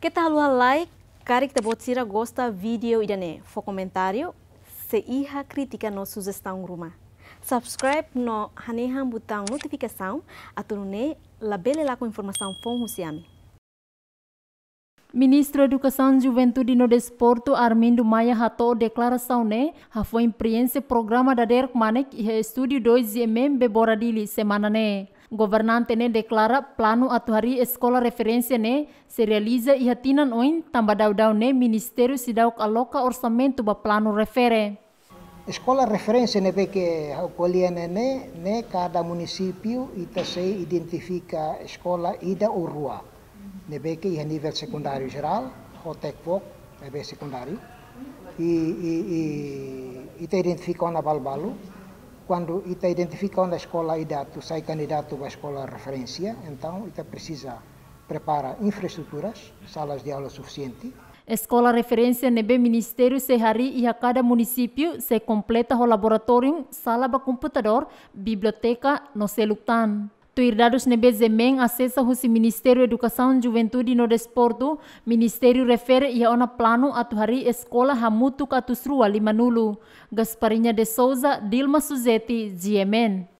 Que tal halua like, caric te bot a gosta vídeo idane. Fo comentário, se iha crítica no sugestão ruma. Subscribe no hanehan botão notificação, atunune labele lá com informação fon husiami. Ministro Educação, Juventude no Desporto Armindo Maia Hato declaração né, há foi imprensa programa da DERC Manek e estúdio 2 e membro Boradili semana né governante ne declara plano atuhari escola referência ne se realiza e hatinan oin tamba dau-dau ne ministério se dau aloca orçamento ba plano refere. Escola referência ne que colhene ne ne cada município ita se identifica escola ida ou rua. Ne que a nível secundário geral, Hotecvoc, é secundário. E, e, e, e te na Balbalu quando está identifica onde a escola é dado, sai candidato para a escola referência, então está precisa preparar infraestruturas, salas de aula suficientes. Escola referência nebe Ministério Sehari e a cada município se completa o laboratório, sala de computador, biblioteca no Seluctan. 290 acessa husi Ministério Educação, Juventude e no Desporto, Ministério refere ia ona plano atu hari escola hamutuk atus rua lima nulu. de Souza, Dilma Suzeti, GMN.